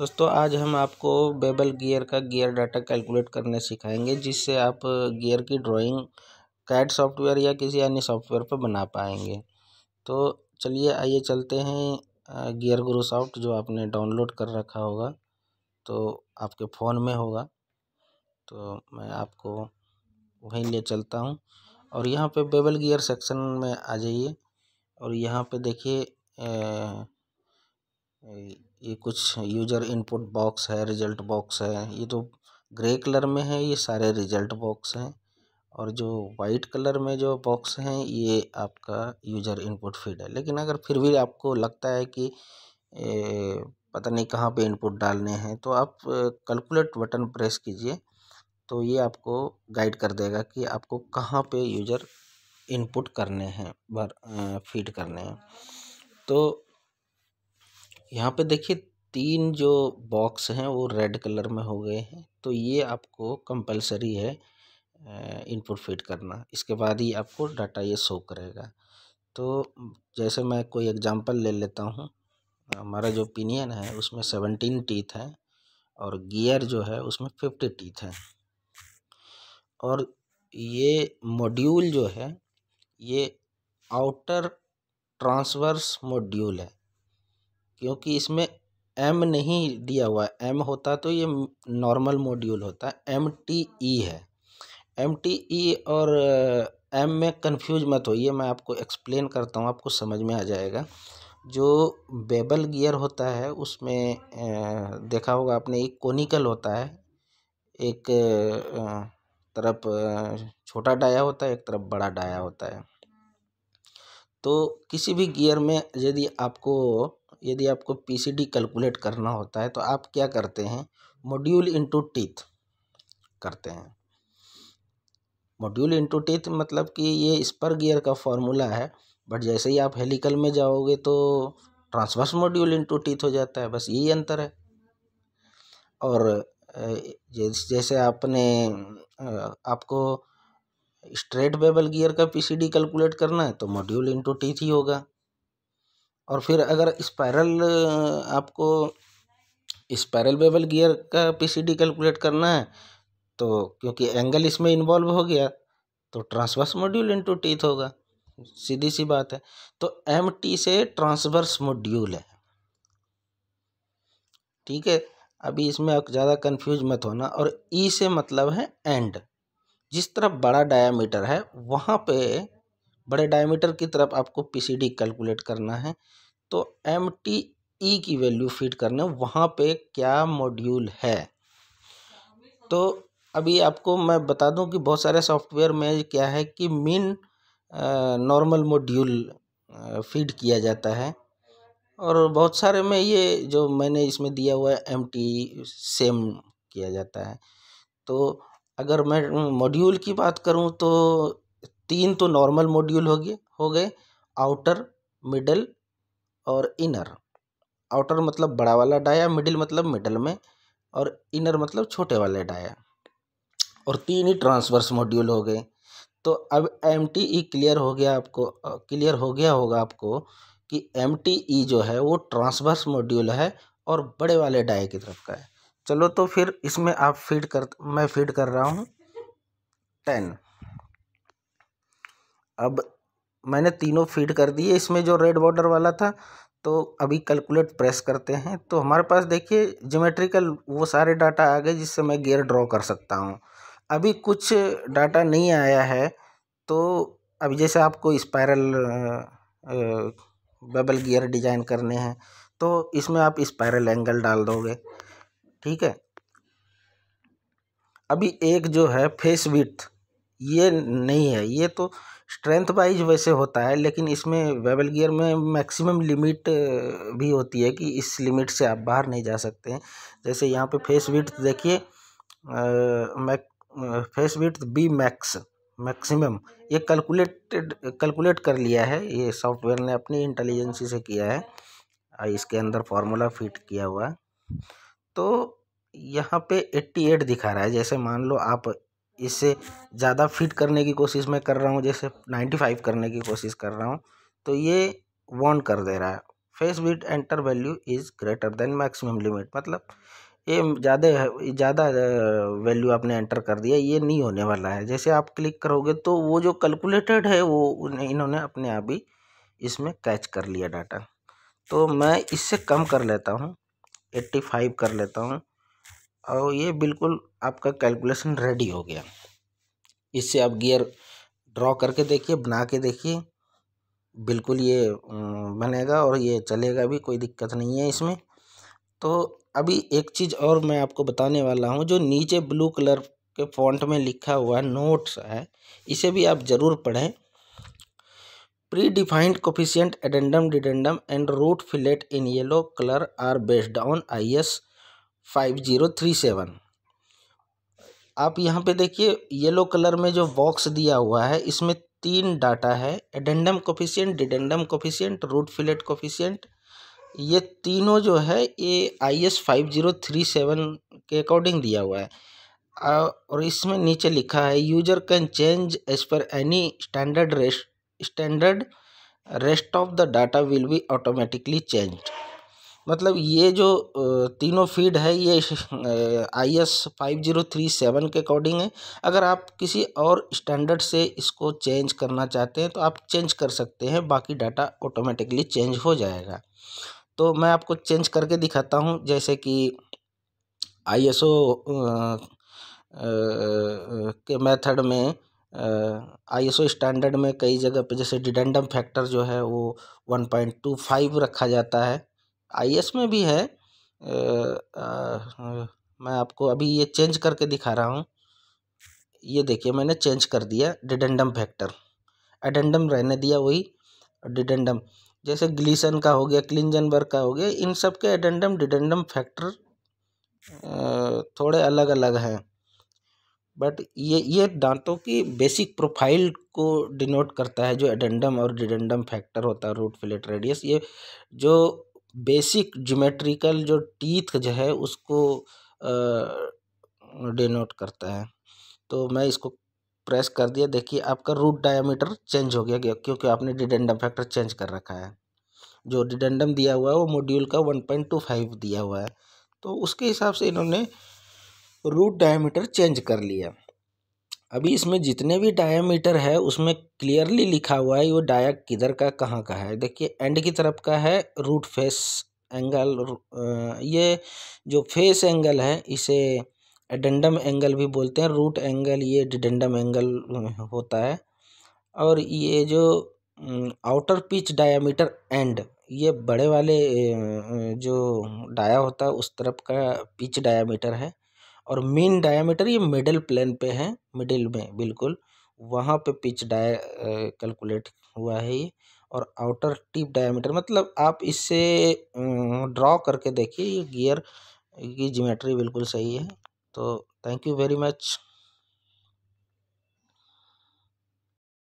दोस्तों आज हम आपको बेबल गियर का गियर डाटा कैलकुलेट करने सिखाएंगे जिससे आप गियर की ड्राइंग कैड सॉफ्टवेयर या किसी अन्य सॉफ्टवेयर पर बना पाएंगे तो चलिए आइए चलते हैं गियर गुरु सॉफ्ट जो आपने डाउनलोड कर रखा होगा तो आपके फ़ोन में होगा तो मैं आपको वहीं ले चलता हूँ और यहाँ पे बेबल गियर सेक्शन में आ जाइए और यहाँ पे देखिए ये कुछ यूजर इनपुट बॉक्स है रिजल्ट बॉक्स है ये तो ग्रे कलर में है ये सारे रिजल्ट बॉक्स हैं और जो वाइट कलर में जो बॉक्स हैं ये आपका यूजर इनपुट फीड है लेकिन अगर फिर भी आपको लगता है कि ए, पता नहीं कहाँ पे इनपुट डालने हैं तो आप कैलकुलेट बटन प्रेस कीजिए तो ये आपको गाइड कर देगा कि आपको कहाँ पे यूजर इनपुट करने हैं भर फीड करने हैं तो यहाँ पे देखिए तीन जो बॉक्स हैं वो रेड कलर में हो गए हैं तो ये आपको कंपलसरी है इनपुट फिट करना इसके बाद ही आपको डाटा ये शो करेगा तो जैसे मैं कोई एग्जांपल ले लेता हूँ हमारा जो पिनियन है उसमें सेवनटीन टीथ हैं और गियर जो है उसमें फिफ्टी टीथ हैं और ये मॉड्यूल जो है ये आउटर ट्रांसवर्स मॉड्यूल है क्योंकि इसमें एम नहीं दिया हुआ है एम होता तो ये नॉर्मल मॉड्यूल होता e है एम टी ई है एम टी ई और एम में कंफ्यूज मत होइए मैं आपको एक्सप्लेन करता हूँ आपको समझ में आ जाएगा जो बेबल गियर होता है उसमें देखा होगा आपने एक कोनिकल होता है एक तरफ छोटा डाया होता है एक तरफ बड़ा डाया होता है तो किसी भी गियर में यदि आपको यदि आपको पी सी डी कैलकुलेट करना होता है तो आप क्या करते हैं मॉड्यूल इंटू टीथ करते हैं मॉड्यूल इंटू टीथ मतलब कि ये स्पर गियर का फॉर्मूला है बट जैसे ही आप हेलिकल में जाओगे तो ट्रांसवर्स मॉड्यूल इंटू टीथ हो जाता है बस यही अंतर है और जैसे आपने आपको स्ट्रेट बेबल गियर का पीसीडी कैलकुलेट करना है तो मॉड्यूल इंटू टीथ ही होगा और फिर अगर स्पायरल आपको स्पायरल बेबल गियर का पीसीडी कैलकुलेट करना है तो क्योंकि एंगल इसमें इन्वॉल्व हो गया तो ट्रांसवर्स मॉड्यूल इनटू टीथ होगा सीधी सी बात है तो एम टी से ट्रांसवर्स मॉड्यूल है ठीक है अभी इसमें ज़्यादा कंफ्यूज मत होना और ई e से मतलब है एंड जिस तरफ बड़ा डायामीटर है वहाँ पे बड़े डायमीटर की तरफ आपको पीसीडी कैलकुलेट करना है तो एम टी ई की वैल्यू फीड करने वहाँ पे क्या मॉड्यूल है तो अभी आपको मैं बता दूं कि बहुत सारे सॉफ्टवेयर में क्या है कि मीन नॉर्मल मॉड्यूल फीड किया जाता है और बहुत सारे में ये जो मैंने इसमें दिया हुआ है एम टी सेम किया जाता है तो अगर मैं मॉड्यूल की बात करूं तो तीन तो नॉर्मल मॉड्यूल हो गए हो गए आउटर मिडल और इनर आउटर मतलब बड़ा वाला डाया मिडिल मतलब मिडल में और इनर मतलब छोटे वाले डाया और तीन ही ट्रांसवर्स मॉड्यूल हो गए तो अब एम टी ई क्लियर हो गया आपको क्लियर हो गया होगा आपको कि एम टी ई जो है वो ट्रांसवर्स मॉड्यूल है और बड़े वाले डाए की तरफ का है चलो तो फिर इसमें आप फीड कर मैं फीड कर रहा हूँ टेन अब मैंने तीनों फीड कर दिए इसमें जो रेड बॉर्डर वाला था तो अभी कैलकुलेट प्रेस करते हैं तो हमारे पास देखिए जोमेट्रिकल वो सारे डाटा आ गए जिससे मैं गेयर ड्रॉ कर सकता हूँ अभी कुछ डाटा नहीं आया है तो अभी जैसे आपको स्पायरल बबल गियर डिज़ाइन करने हैं तो इसमें आप स्पायरल एंगल डाल दोगे ठीक है अभी एक जो है फेस विथ ये नहीं है ये तो स्ट्रेंथ वाइज वैसे होता है लेकिन इसमें वेबल गियर में मैक्सिमम लिमिट भी होती है कि इस लिमिट से आप बाहर नहीं जा सकते हैं जैसे यहाँ पे फेस विथ देखिए max face width B max maximum ये कैलकुलेटेड कैलकुलेट कर लिया है ये सॉफ्टवेयर ने अपनी इंटेलिजेंसी से किया है और इसके अंदर फार्मूला फिट किया हुआ है तो यहाँ पे 88 दिखा रहा है जैसे मान लो आप इससे ज़्यादा फिट करने की कोशिश मैं कर रहा हूँ जैसे नाइन्टी फाइव करने की कोशिश कर रहा हूँ तो ये वॉन कर दे रहा है face width enter value is greater than maximum limit मतलब ये ज़्यादा ज़्यादा वैल्यू आपने एंटर कर दिया ये नहीं होने वाला है जैसे आप क्लिक करोगे तो वो जो कैलकुलेटेड है वो इन्होंने अपने आप ही इसमें कैच कर लिया डाटा तो मैं इससे कम कर लेता हूँ एट्टी फाइव कर लेता हूँ और ये बिल्कुल आपका कैलकुलेशन रेडी हो गया इससे आप गियर ड्रॉ करके देखिए बना के देखिए बिल्कुल ये बनेगा और ये चलेगा भी कोई दिक्कत नहीं है इसमें तो अभी एक चीज़ और मैं आपको बताने वाला हूँ जो नीचे ब्लू कलर के फॉन्ट में लिखा हुआ नोट्स है इसे भी आप ज़रूर पढ़ें predefined coefficient addendum dedendum and root fillet in yellow colour are based on I S five zero three seven आप यहाँ पे देखिए येलो कलर में जो बॉक्स दिया हुआ है इसमें तीन डाटा है addendum coefficient dedendum coefficient root fillet coefficient ये तीनों जो है ये I S five zero three seven के अकॉर्डिंग दिया हुआ है और इसमें नीचे लिखा है user can change as per any standard rest standard rest of the data will be automatically changed मतलब ये जो तीनों फीड है ये I S five zero three seven के अकॉर्डिंग है अगर आप किसी और स्टैंडर्ड से इसको चेंज करना चाहते हैं तो आप चेंज कर सकते हैं बाकी डाटा ऑटोमेटिकली चेंज हो जाएगा तो मैं आपको चेंज करके दिखाता हूँ जैसे कि आई एस ओ के मेथड में आई एस ओ स्टैंडर्ड में कई जगह पे जैसे डिडेंडम फैक्टर जो है वो वन पॉइंट टू फाइव रखा जाता है आई में भी है मैं आपको अभी ये चेंज करके दिखा रहा हूँ ये देखिए मैंने चेंज कर दिया डिडेंडम फैक्टर एडेंडम रहने दिया वही डिडेंडम जैसे ग्लीसन का हो गया क्लिंजनबर्ग का हो गया इन सब के एडेंडम डिडेंडम फैक्टर थोड़े अलग अलग हैं बट ये ये दांतों की बेसिक प्रोफाइल को डिनोट करता है जो एडेंडम और डिडेंडम फैक्टर होता है रूट फिलेट रेडियस ये जो बेसिक ज्योमेट्रिकल जो टीथ जो है उसको डिनोट करता है तो मैं इसको प्रेस कर दिया देखिए आपका रूट डायमीटर चेंज हो गया क्योंकि आपने डिडेंडम फैक्टर चेंज कर रखा है जो डिडेंडम दिया हुआ है वो मॉड्यूल का वन पॉइंट टू फाइव दिया हुआ है तो उसके हिसाब से इन्होंने रूट डायमीटर चेंज कर लिया अभी इसमें जितने भी डायामीटर है उसमें क्लियरली लिखा हुआ है वो डाया किधर का कहाँ का है देखिए एंड की तरफ का है रूट फेस एंगल ये जो फेस एंगल है इसे एडेंडम एंगल भी बोलते हैं रूट एंगल ये डिडेंडम एंगल होता है और ये जो आउटर पिच डायामीटर एंड ये बड़े वाले जो डाया होता है उस तरफ का पिच डायामीटर है और मेन डायमीटर ये मिडिल प्लेन पे है मिडिल में बिल्कुल वहाँ पे पिच डाय कैलकुलेट हुआ है ये और आउटर टिप डायमीटर मतलब आप इससे ड्रॉ करके देखिए ये गियर की ज्योमेट्री बिल्कुल सही है तो थैंक यू वेरी मच